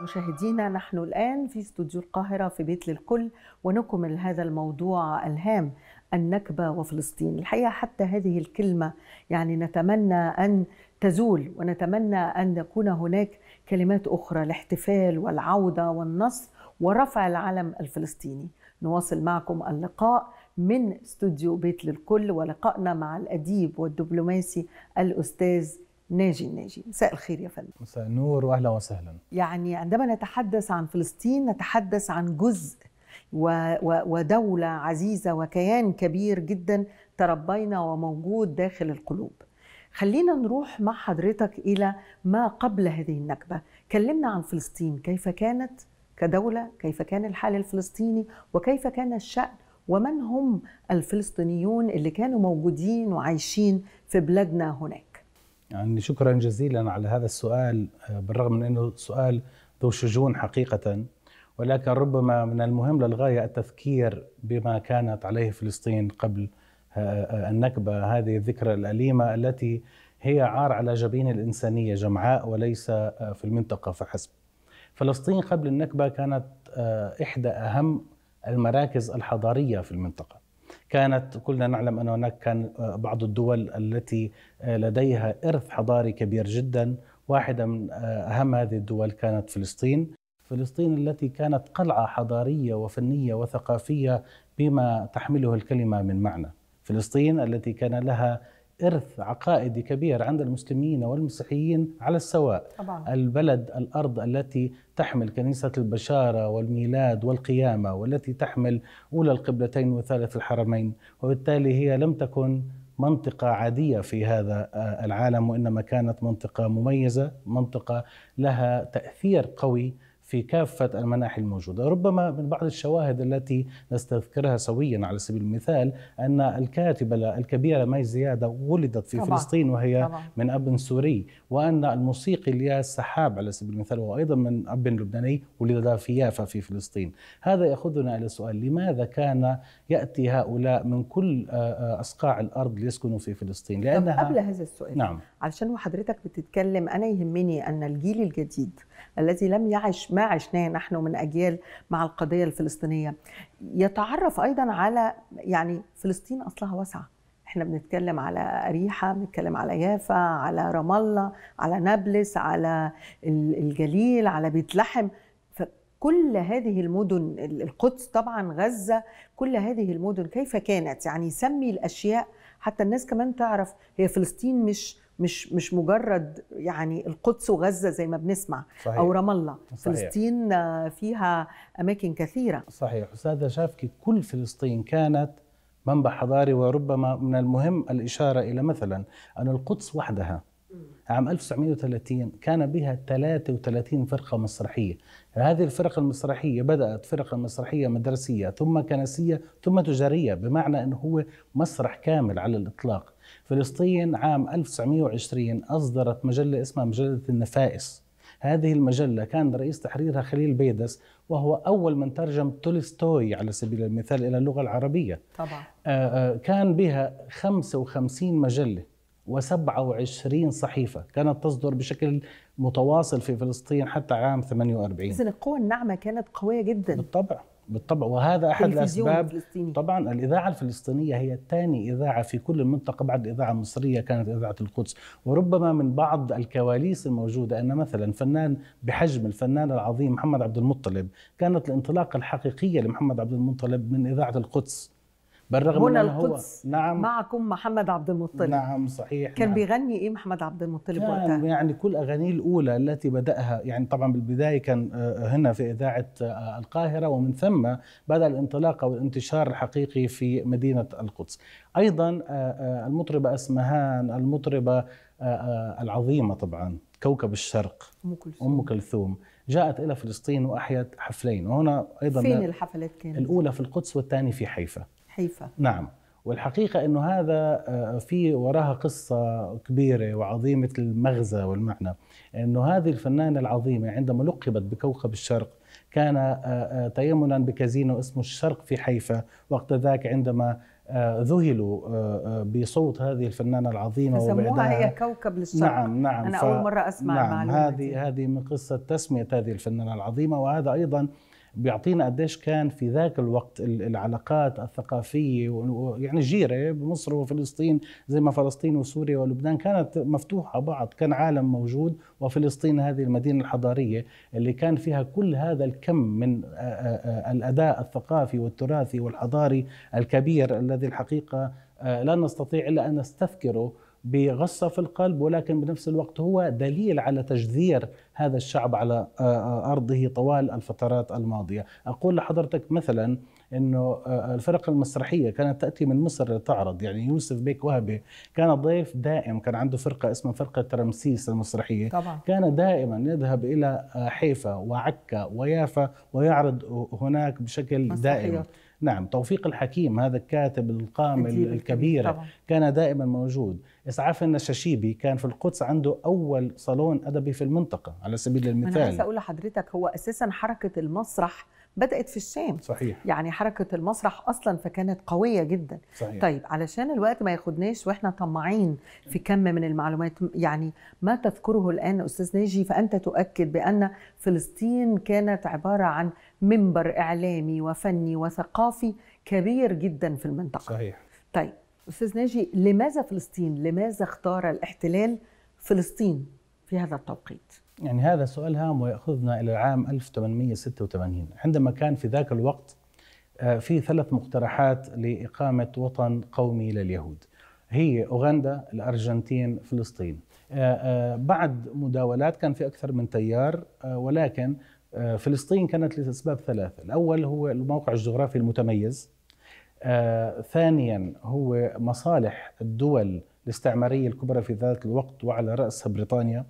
مشاهدينا نحن الآن في استوديو القاهرة في بيت للكل ونكمل هذا الموضوع الهام النكبة وفلسطين الحقيقة حتى هذه الكلمة يعني نتمنى أن تزول ونتمنى أن يكون هناك كلمات أخرى الاحتفال والعودة والنصر ورفع العلم الفلسطيني نواصل معكم اللقاء من استوديو بيت للكل ولقائنا مع الأديب والدبلوماسي الأستاذ ناجي الناجي مساء الخير يا فندم مساء النور واهلا وسهلا يعني عندما نتحدث عن فلسطين نتحدث عن جزء و و ودولة عزيزة وكيان كبير جدا تربينا وموجود داخل القلوب خلينا نروح مع حضرتك إلى ما قبل هذه النكبة كلمنا عن فلسطين كيف كانت كدولة كيف كان الحال الفلسطيني وكيف كان الشأن ومن هم الفلسطينيون اللي كانوا موجودين وعايشين في بلادنا هناك يعني شكرا جزيلا على هذا السؤال آه، بالرغم من انه سؤال ذو شجون حقيقه ولكن ربما من المهم للغايه التذكير بما كانت عليه فلسطين قبل آه، آه، النكبه هذه الذكرى الاليمه التي هي عار على جبين الانسانيه جمعاء وليس في المنطقه فحسب. فلسطين قبل النكبه كانت احدى اهم المراكز الحضاريه في المنطقه. كانت كلنا نعلم أن هناك كان آه، بعض الدول التي آه، لديها إرث حضاري كبير جدا واحدة من آه، أهم هذه الدول كانت فلسطين فلسطين التي كانت قلعة حضارية وفنية وثقافية بما تحمله الكلمة من معنى فلسطين التي كان لها إرث عقائدي كبير عند المسلمين والمسيحيين على السواء طبعا. البلد الأرض التي تحمل كنيسة البشارة والميلاد والقيامة والتي تحمل أولى القبلتين وثالث الحرمين وبالتالي هي لم تكن منطقة عادية في هذا آه، العالم وإنما كانت منطقة مميزة منطقة لها تأثير قوي في كافة المناحي الموجودة ربما من بعض الشواهد التي نستذكرها سويا على سبيل المثال أن الكاتبة الكبيرة ماي زيادة ولدت في طبعا. فلسطين وهي طبعا. من أب سوري وأن الموسيقي الياس سحاب على سبيل المثال وهو أيضا من أب لبناني ولد في يافا في فلسطين هذا يأخذنا إلى سؤال لماذا كان يأتي هؤلاء من كل أصقاع آه، آه، الأرض ليسكنوا في فلسطين لأنها قبل هذا السؤال نعم علشان وحضرتك بتتكلم أنا يهمني أن الجيل الجديد الذي لم يعش ما عشناه نحن من أجيال مع القضية الفلسطينية يتعرف أيضا على يعني فلسطين أصلها واسعة احنا بنتكلم على أريحة بنتكلم على يافا على رام الله على نابلس على الجليل على بيت لحم كل هذه المدن القدس طبعا غزة كل هذه المدن كيف كانت يعني يسمي الأشياء حتى الناس كمان تعرف هي فلسطين مش مش مش مجرد يعني القدس وغزه زي ما بنسمع صحيح. او رام الله صحيح. فلسطين فيها اماكن كثيره صحيح استاذه شافكي كل فلسطين كانت منبع حضاري وربما من المهم الاشاره الى مثلا ان القدس وحدها عام 1930 كان بها 33 فرقة مسرحية هذه الفرق المسرحية بدأت فرقة مسرحية مدرسية ثم كنسية ثم تجارية بمعنى أنه هو مسرح كامل على الإطلاق فلسطين عام 1920 أصدرت مجلة اسمها مجلة النفائس هذه المجلة كان رئيس تحريرها خليل بيدس وهو أول من ترجم تولستوي على سبيل المثال إلى اللغة العربية طبعا. آه، آه، كان بها 55 مجلة و27 صحيفة كانت تصدر بشكل متواصل في فلسطين حتى عام 48 إذن القوة الناعمة كانت قوية جدا بالطبع بالطبع وهذا احد الاسباب الفلسطيني. طبعا الاذاعه الفلسطينيه هي ثاني اذاعه في كل المنطقه بعد الاذاعه المصريه كانت اذاعه القدس وربما من بعض الكواليس الموجوده ان مثلا فنان بحجم الفنان العظيم محمد عبد المطلب كانت الانطلاقه الحقيقيه لمحمد عبد المطلب من اذاعه القدس بالرغم هنا من القدس هو نعم معكم محمد عبد المطلب نعم صحيح كان نعم بيغني ايه محمد عبد المطلب كان وقتها؟ يعني كل اغانيه الاولى التي بداها يعني طبعا بالبدايه كان آه، هنا في اذاعه آه، القاهره ومن ثم بدا الانطلاق والانتشار الحقيقي في مدينه القدس. ايضا آه، المطربه اسمهان، المطربه العظيمه طبعا كوكب الشرق ام كلثوم, أم كلثوم. جاءت إلى فلسطين وأحيت حفلين وهنا أيضا فين الحفلات كانت؟ الأولى في القدس والثانية في حيفا حيفا نعم والحقيقة أنه هذا آه، في وراها قصة كبيرة وعظيمة المغزى والمعنى أنه هذه الفنانة العظيمة عندما لقبت بكوكب الشرق كان آه، آه، تيمنا بكازينو اسمه الشرق في حيفا وقت ذاك عندما ذهلوا آه، آه، بصوت هذه الفنانه العظيمه سموها هي كوكب للشرق نعم نعم انا اول مره اسمع نعم هذه هذه من قصه تسميه هذه الفنانه العظيمه وهذا ايضا بيعطينا قديش كان في ذاك الوقت العلاقات الثقافيه يعني جيره إيه، بمصر وفلسطين زي ما فلسطين وسوريا ولبنان كانت مفتوحه بعض كان عالم موجود وفلسطين هذه المدينه الحضاريه اللي كان فيها كل هذا الكم من آه، آه، آه، الاداء الثقافي والتراثي والحضاري الكبير الذي الحقيقه لا نستطيع الا ان نستذكره بغصة في القلب ولكن بنفس الوقت هو دليل على تجذير هذا الشعب على آه، آه، أرضه طوال الفترات الماضية أقول لحضرتك مثلا أنه آه، الفرق المسرحية كانت تأتي من مصر لتعرض يعني يوسف بيك وهبي كان ضيف دائم كان عنده فرقة اسمها فرقة رمسيس المسرحية طبعا. كان دائما يذهب إلى حيفا وعكا ويافا ويعرض هناك بشكل مسرحية. دائم نعم توفيق الحكيم هذا الكاتب القام الكبير طبعا. كان دائما موجود إسعاف النشاشيبي كان في القدس عنده أول صالون أدبي في المنطقة على سبيل المثال أنا عايز أقول لحضرتك هو أساسا حركة المسرح بدأت في الشام صحيح يعني حركة المسرح أصلا فكانت قوية جدا صحيح. طيب علشان الوقت ما ياخدناش وإحنا طماعين في كم من المعلومات يعني ما تذكره الآن أستاذ ناجي فأنت تؤكد بأن فلسطين كانت عبارة عن منبر اعلامي وفني وثقافي كبير جدا في المنطقه صحيح طيب استاذ ناجي لماذا فلسطين لماذا اختار الاحتلال فلسطين في هذا التوقيت يعني هذا سؤال هام ويأخذنا إلى العام 1886 عندما كان في ذاك الوقت آه، في ثلاث مقترحات لإقامة وطن قومي لليهود هي أوغندا، الأرجنتين، فلسطين آه، آه، بعد مداولات كان في أكثر من تيار ولكن آه، فلسطين كانت لأسباب ثلاثة الأول هو الموقع الجغرافي المتميز آه، ثانيا هو مصالح الدول الاستعمارية الكبرى في ذلك الوقت وعلى رأسها بريطانيا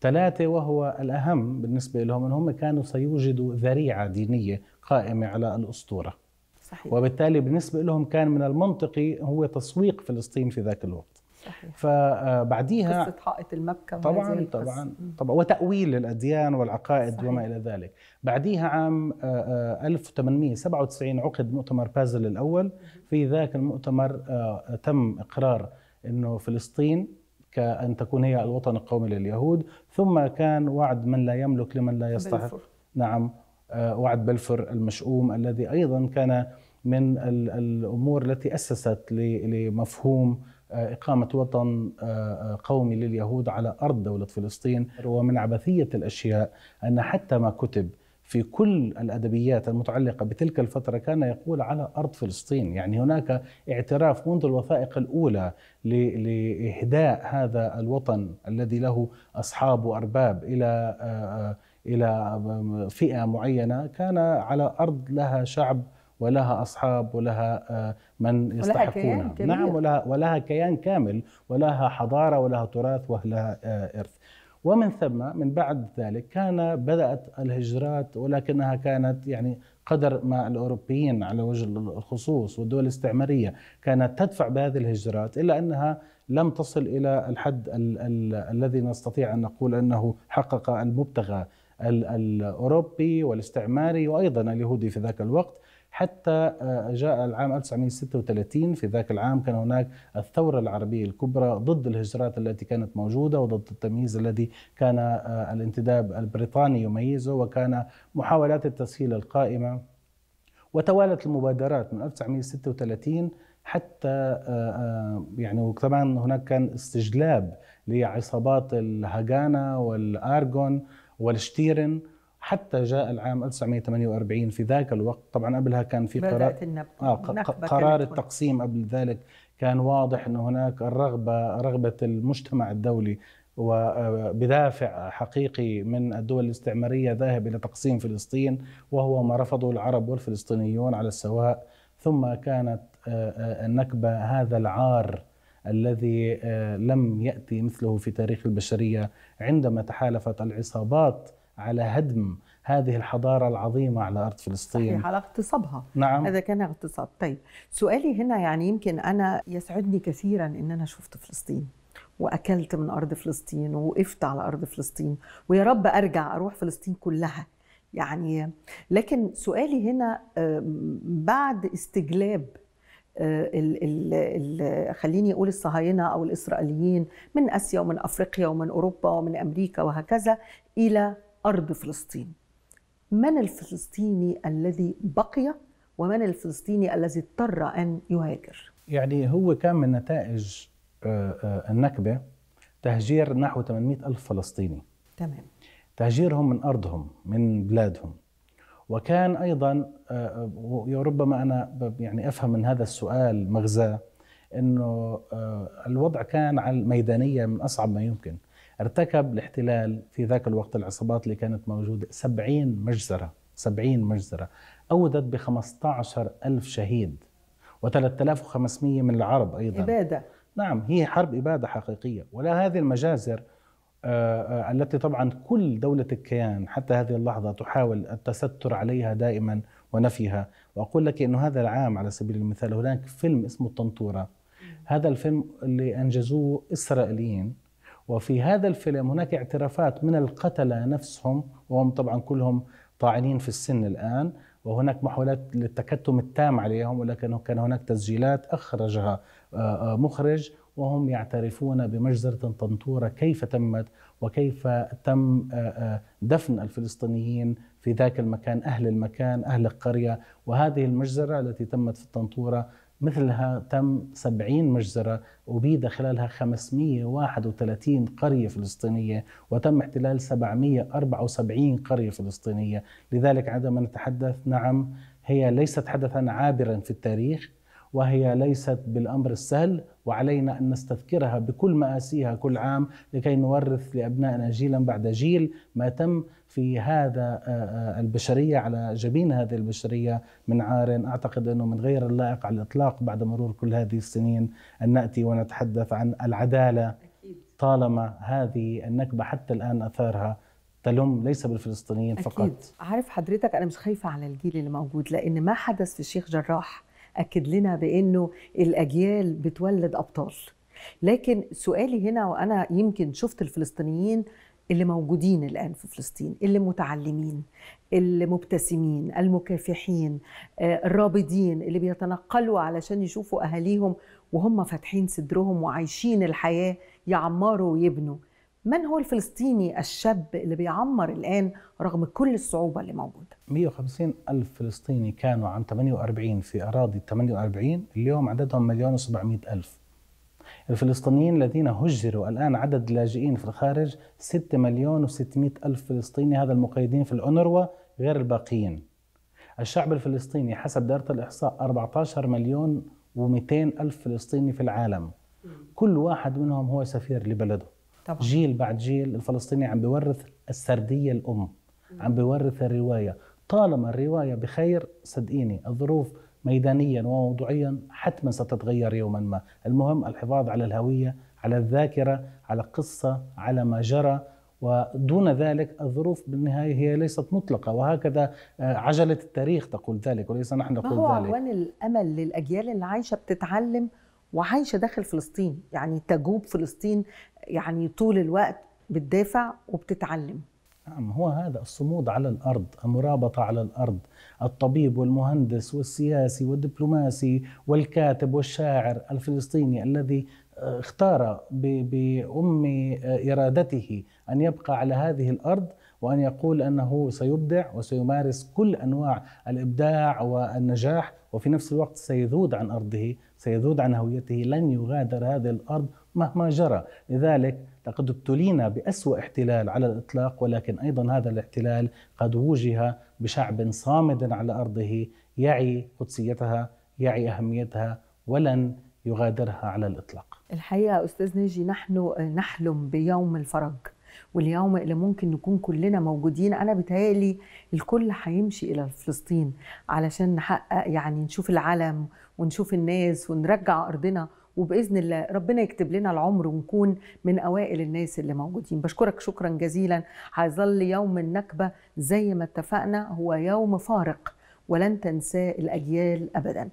ثلاثة وهو الأهم بالنسبة لهم أن هم كانوا سيوجدوا ذريعة دينية قائمة على الأسطورة صحيح. وبالتالي بالنسبة لهم كان من المنطقي هو تسويق فلسطين في ذاك الوقت صحيح. فبعديها قصه حائط المبكى طبعا طبعا طبعا وتاويل للاديان والعقائد صحيح. وما الى ذلك بعديها عام 1897 آه، آه، عقد مؤتمر بازل الاول في ذاك المؤتمر آه، تم اقرار انه فلسطين كان تكون هي الوطن القومي لليهود ثم كان وعد من لا يملك لمن لا يستحق نعم، بلفور. نعم وعد بلفر المشؤوم الذي ايضا كان من الامور التي اسست لمفهوم آه، إقامة وطن آه، آه، قومي لليهود على أرض دولة فلسطين ومن عبثية الأشياء أن حتى ما كتب في كل الأدبيات المتعلقة بتلك الفترة كان يقول على أرض فلسطين يعني هناك اعتراف منذ الوثائق الأولى لإهداء هذا الوطن الذي له أصحاب وأرباب إلى إلى فئة معينة كان على أرض لها شعب ولها أصحاب ولها آه، من يستحقونها ولها نعم ولها, ولها كيان كامل ولها حضارة ولها تراث ولها آه، إرث ومن ثم من بعد ذلك كان بدأت الهجرات ولكنها كانت يعني قدر ما الأوروبيين على وجه الخصوص والدول الاستعمارية كانت تدفع بهذه الهجرات إلا أنها لم تصل إلى الحد ال ال الذي نستطيع أن نقول أنه حقق المبتغى الأوروبي والاستعماري وأيضا اليهودي في ذاك الوقت حتى آه، جاء العام 1936 في ذاك العام كان هناك الثورة العربية الكبرى ضد الهجرات التي كانت موجودة وضد التمييز الذي كان آه، الانتداب البريطاني يميزه وكان محاولات التسهيل القائمة وتوالت المبادرات من 1936 حتى آه، يعني وكمان هناك كان استجلاب لعصابات الهاجانا والارجون والشتيرن حتى جاء العام 1948 في ذاك الوقت طبعا قبلها كان في قرار آه قرار التقسيم قبل ذلك كان واضح أن هناك الرغبة رغبة المجتمع الدولي وبدافع آه، حقيقي من الدول الاستعمارية ذاهب إلى تقسيم فلسطين وهو ما رفضه العرب والفلسطينيون على السواء ثم كانت آه، آه، النكبة هذا العار الذي لم يأتي مثله في تاريخ البشرية عندما تحالفت العصابات على هدم هذه الحضارة العظيمة على أرض فلسطين صحيح على اغتصابها نعم هذا كان اغتصاب طيب سؤالي هنا يعني يمكن أنا يسعدني كثيرا أن أنا شفت فلسطين وأكلت من أرض فلسطين ووقفت على أرض فلسطين ويا رب أرجع أروح فلسطين كلها يعني لكن سؤالي هنا بعد استجلاب الـ آه، الـ الـ خليني اقول الصهاينه او الاسرائيليين من اسيا ومن افريقيا ومن اوروبا ومن امريكا وهكذا الى أرض فلسطين من الفلسطيني الذي بقي ومن الفلسطيني الذي اضطر أن يهاجر يعني هو كان من نتائج آه، آه، النكبة تهجير نحو 800 ألف فلسطيني تمام تهجيرهم من أرضهم من بلادهم وكان أيضا آه، وربما أنا يعني أفهم من هذا السؤال مغزاه انه الوضع كان على الميدانيه من اصعب ما يمكن ارتكب الاحتلال في ذاك الوقت العصابات اللي كانت موجودة 70 مجزرة 70 مجزرة أودت ب عشر ألف شهيد و3500 من العرب أيضا إبادة نعم هي حرب إبادة حقيقية ولا هذه المجازر آه، آه، التي طبعا كل دولة الكيان حتى هذه اللحظة تحاول التستر عليها دائما ونفيها وأقول لك أنه هذا العام على سبيل المثال هناك فيلم اسمه الطنطورة هذا الفيلم اللي أنجزوه إسرائيليين وفي هذا الفيلم هناك اعترافات من القتلة نفسهم وهم طبعا كلهم طاعنين في السن الآن وهناك محاولات للتكتم التام عليهم ولكن كان هناك تسجيلات أخرجها آه، آه، مخرج وهم يعترفون بمجزرة طنطورة كيف تمت وكيف تم آه، دفن الفلسطينيين في ذاك المكان أهل المكان أهل القرية وهذه المجزرة التي تمت في الطنطورة مثلها تم 70 مجزرة أبيد خلالها 531 قرية فلسطينية وتم احتلال 774 قرية فلسطينية لذلك عندما نتحدث نعم هي ليست حدثا عابرا في التاريخ وهي ليست بالامر السهل وعلينا ان نستذكرها بكل ماسيها كل عام لكي نورث لابنائنا جيلا بعد جيل ما تم في هذا آه، آه، البشرية على جبين هذه البشرية من عار أعتقد أنه من غير اللائق على الإطلاق بعد مرور كل هذه السنين أن نأتي ونتحدث عن العدالة طالما هذه النكبة حتى الآن أثارها تلم ليس بالفلسطينيين فقط أكيد. عارف حضرتك أنا مش خايفة على الجيل اللي موجود لأن ما حدث في الشيخ جراح أكد لنا بأنه الأجيال بتولد أبطال لكن سؤالي هنا وأنا يمكن شفت الفلسطينيين اللي موجودين الآن في فلسطين اللي متعلمين المبتسمين المكافحين آه، الرابضين اللي بيتنقلوا علشان يشوفوا أهاليهم وهم فاتحين صدرهم وعايشين الحياة يعمروا ويبنوا من هو الفلسطيني الشاب اللي بيعمر الآن رغم كل الصعوبة اللي موجودة 150 ألف فلسطيني كانوا عام 48 في أراضي 48 اليوم عددهم مليون و700 ألف الفلسطينيين الذين هجروا الآن عدد اللاجئين في الخارج 6 مليون و600 ألف فلسطيني هذا المقيدين في الأنروا غير الباقيين الشعب الفلسطيني حسب دائرة الإحصاء 14 مليون و200 ألف فلسطيني في العالم كل واحد منهم هو سفير لبلده طبعا. جيل بعد جيل الفلسطيني عم بيورث السردية الأم عم بيورث الرواية طالما الرواية بخير صدقيني الظروف ميدانيا وموضوعيا حتما ستتغير يوما ما المهم الحفاظ على الهوية على الذاكرة على قصة على ما جرى ودون ذلك الظروف بالنهاية هي ليست مطلقة وهكذا آه، عجلة التاريخ تقول ذلك وليس نحن نقول ذلك ما هو عنوان الأمل للأجيال اللي عايشة بتتعلم وعايشة داخل فلسطين يعني تجوب فلسطين يعني طول الوقت بتدافع وبتتعلم نعم هو هذا الصمود على الارض، المرابطه على الارض، الطبيب والمهندس والسياسي والدبلوماسي والكاتب والشاعر الفلسطيني الذي آه، اختار بأم آه، إرادته أن يبقى على هذه الأرض وأن يقول أنه سيبدع وسيمارس كل أنواع الإبداع والنجاح وفي نفس الوقت سيذود عن أرضه سيذود عن هويته لن يغادر هذه الأرض مهما جرى لذلك لقد ابتلينا بأسوأ احتلال على الإطلاق ولكن أيضا هذا الاحتلال قد وجه بشعب صامد على أرضه يعي قدسيتها يعي أهميتها ولن يغادرها على الإطلاق الحقيقة أستاذ نيجي نحن نحلم بيوم الفرج واليوم اللي ممكن نكون كلنا موجودين انا بتهيالي الكل هيمشي الى فلسطين علشان نحقق يعني نشوف العلم ونشوف الناس ونرجع ارضنا وباذن الله ربنا يكتب لنا العمر ونكون من اوائل الناس اللي موجودين بشكرك شكرا جزيلا هيظل يوم النكبه زي ما اتفقنا هو يوم فارق ولن تنساه الاجيال ابدا